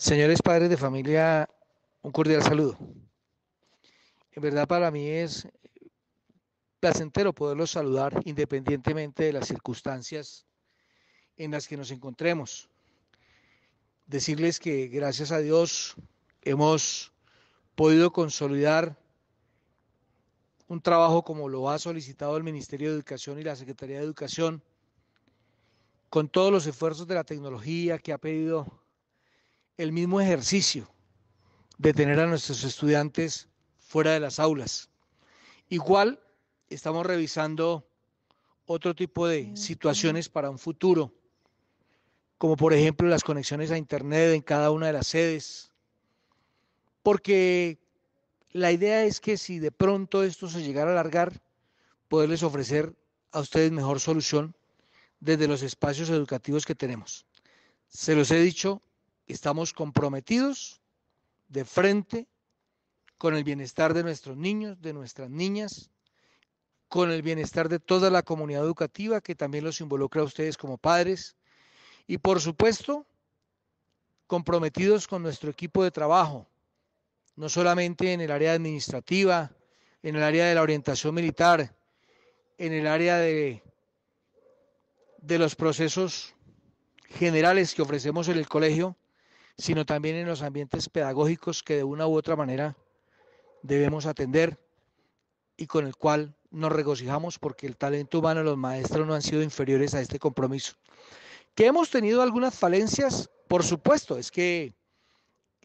Señores padres de familia, un cordial saludo. En verdad para mí es placentero poderlos saludar independientemente de las circunstancias en las que nos encontremos. Decirles que gracias a Dios hemos podido consolidar un trabajo como lo ha solicitado el Ministerio de Educación y la Secretaría de Educación, con todos los esfuerzos de la tecnología que ha pedido el mismo ejercicio de tener a nuestros estudiantes fuera de las aulas. Igual estamos revisando otro tipo de situaciones para un futuro, como por ejemplo las conexiones a Internet en cada una de las sedes, porque la idea es que si de pronto esto se llegara a alargar, poderles ofrecer a ustedes mejor solución desde los espacios educativos que tenemos. Se los he dicho Estamos comprometidos de frente con el bienestar de nuestros niños, de nuestras niñas, con el bienestar de toda la comunidad educativa que también los involucra a ustedes como padres y por supuesto comprometidos con nuestro equipo de trabajo, no solamente en el área administrativa, en el área de la orientación militar, en el área de, de los procesos generales que ofrecemos en el colegio, sino también en los ambientes pedagógicos que de una u otra manera debemos atender y con el cual nos regocijamos porque el talento humano de los maestros no han sido inferiores a este compromiso. Que hemos tenido algunas falencias, por supuesto, es que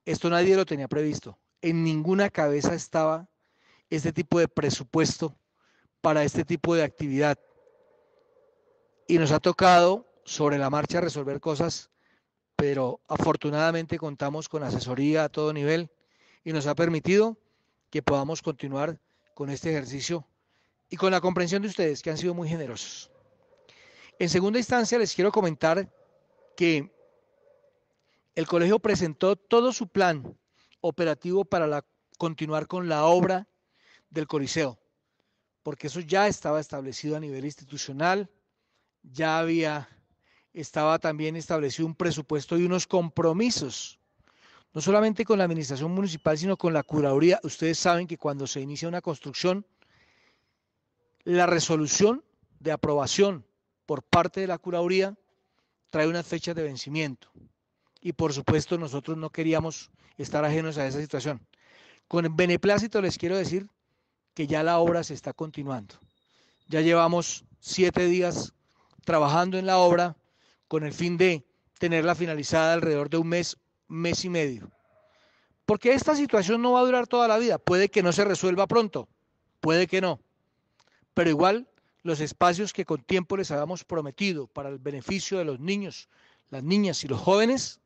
esto nadie lo tenía previsto. En ninguna cabeza estaba este tipo de presupuesto para este tipo de actividad. Y nos ha tocado sobre la marcha resolver cosas pero afortunadamente contamos con asesoría a todo nivel y nos ha permitido que podamos continuar con este ejercicio y con la comprensión de ustedes, que han sido muy generosos. En segunda instancia, les quiero comentar que el colegio presentó todo su plan operativo para continuar con la obra del Coliseo, porque eso ya estaba establecido a nivel institucional, ya había estaba también establecido un presupuesto y unos compromisos, no solamente con la administración municipal, sino con la curaduría. Ustedes saben que cuando se inicia una construcción, la resolución de aprobación por parte de la curaduría trae una fecha de vencimiento. Y por supuesto nosotros no queríamos estar ajenos a esa situación. Con beneplácito les quiero decir que ya la obra se está continuando. Ya llevamos siete días trabajando en la obra con el fin de tenerla finalizada alrededor de un mes, mes y medio. Porque esta situación no va a durar toda la vida, puede que no se resuelva pronto, puede que no, pero igual los espacios que con tiempo les habíamos prometido para el beneficio de los niños, las niñas y los jóvenes,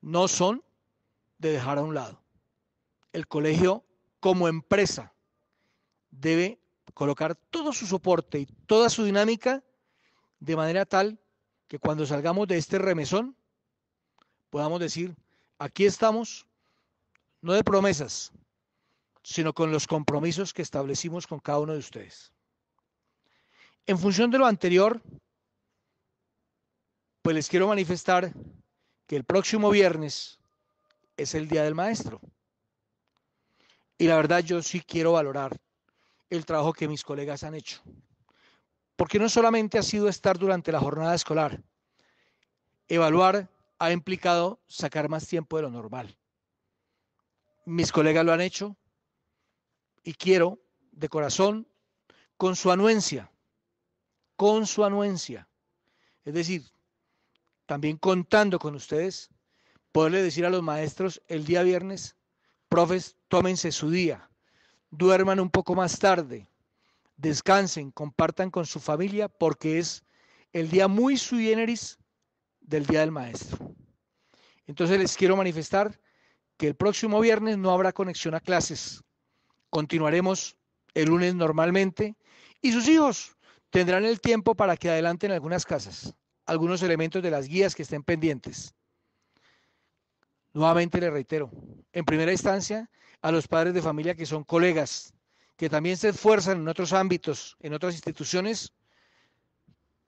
no son de dejar a un lado. El colegio como empresa debe colocar todo su soporte y toda su dinámica de manera tal que cuando salgamos de este remesón podamos decir, aquí estamos, no de promesas, sino con los compromisos que establecimos con cada uno de ustedes. En función de lo anterior, pues les quiero manifestar que el próximo viernes es el Día del Maestro. Y la verdad yo sí quiero valorar el trabajo que mis colegas han hecho. Porque no solamente ha sido estar durante la jornada escolar. Evaluar ha implicado sacar más tiempo de lo normal. Mis colegas lo han hecho y quiero de corazón con su anuencia, con su anuencia. Es decir, también contando con ustedes, poderle decir a los maestros el día viernes, profes, tómense su día, duerman un poco más tarde, descansen, compartan con su familia, porque es el día muy sui generis del Día del Maestro. Entonces les quiero manifestar que el próximo viernes no habrá conexión a clases. Continuaremos el lunes normalmente y sus hijos tendrán el tiempo para que adelanten algunas casas, algunos elementos de las guías que estén pendientes. Nuevamente le reitero, en primera instancia, a los padres de familia que son colegas, que también se esfuerzan en otros ámbitos, en otras instituciones,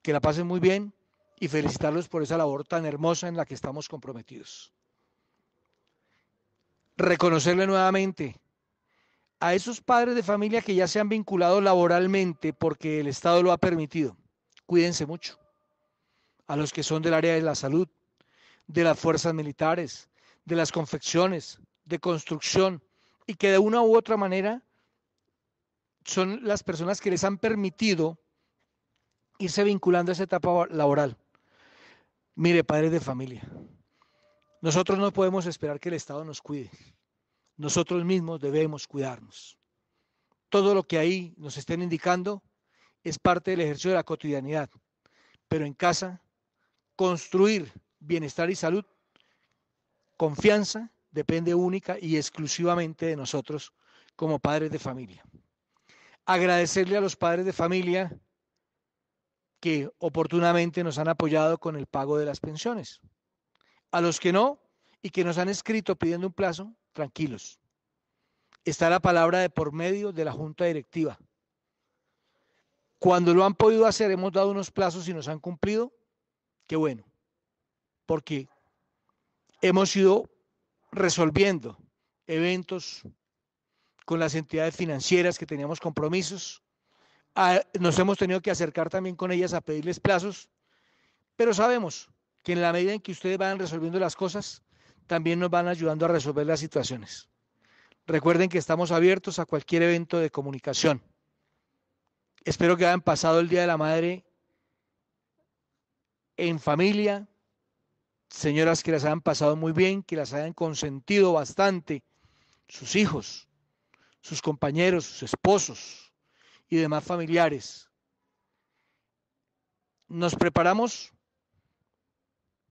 que la pasen muy bien y felicitarlos por esa labor tan hermosa en la que estamos comprometidos. Reconocerle nuevamente a esos padres de familia que ya se han vinculado laboralmente porque el Estado lo ha permitido. Cuídense mucho. A los que son del área de la salud, de las fuerzas militares, de las confecciones, de construcción, y que de una u otra manera son las personas que les han permitido irse vinculando a esa etapa laboral. Mire, padres de familia, nosotros no podemos esperar que el Estado nos cuide. Nosotros mismos debemos cuidarnos. Todo lo que ahí nos estén indicando es parte del ejercicio de la cotidianidad. Pero en casa, construir bienestar y salud, confianza, depende única y exclusivamente de nosotros como padres de familia agradecerle a los padres de familia que oportunamente nos han apoyado con el pago de las pensiones. A los que no y que nos han escrito pidiendo un plazo, tranquilos. Está la palabra de por medio de la Junta Directiva. Cuando lo han podido hacer, hemos dado unos plazos y nos han cumplido. Qué bueno, porque hemos ido resolviendo eventos, con las entidades financieras que teníamos compromisos. Ah, nos hemos tenido que acercar también con ellas a pedirles plazos, pero sabemos que en la medida en que ustedes van resolviendo las cosas, también nos van ayudando a resolver las situaciones. Recuerden que estamos abiertos a cualquier evento de comunicación. Espero que hayan pasado el Día de la Madre en familia. Señoras que las hayan pasado muy bien, que las hayan consentido bastante sus hijos, sus compañeros, sus esposos y demás familiares. Nos preparamos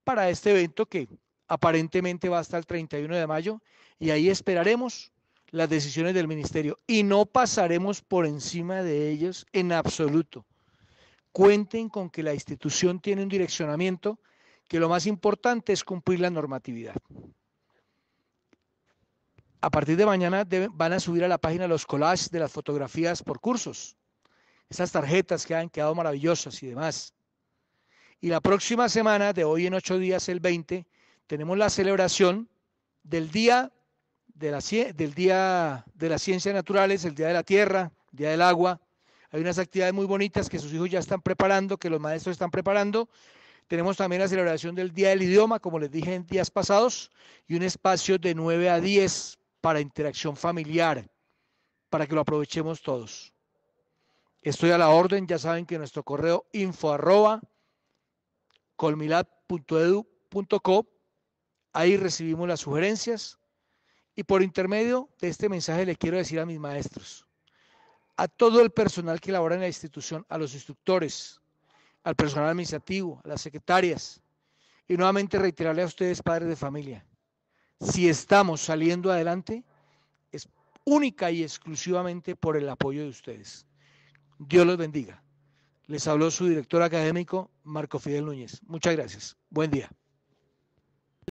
para este evento que aparentemente va hasta el 31 de mayo y ahí esperaremos las decisiones del ministerio y no pasaremos por encima de ellos en absoluto. Cuenten con que la institución tiene un direccionamiento que lo más importante es cumplir la normatividad. A partir de mañana van a subir a la página los collages de las fotografías por cursos. Esas tarjetas que han quedado maravillosas y demás. Y la próxima semana, de hoy en ocho días, el 20, tenemos la celebración del Día de la, del día de las Ciencias Naturales, el Día de la Tierra, el Día del Agua. Hay unas actividades muy bonitas que sus hijos ya están preparando, que los maestros están preparando. Tenemos también la celebración del Día del Idioma, como les dije en días pasados, y un espacio de 9 a 10 para interacción familiar, para que lo aprovechemos todos. Estoy a la orden, ya saben que nuestro correo info arroba ahí recibimos las sugerencias y por intermedio de este mensaje le quiero decir a mis maestros, a todo el personal que labora en la institución, a los instructores, al personal administrativo, a las secretarias y nuevamente reiterarle a ustedes padres de familia si estamos saliendo adelante, es única y exclusivamente por el apoyo de ustedes. Dios los bendiga. Les habló su director académico, Marco Fidel Núñez. Muchas gracias. Buen día.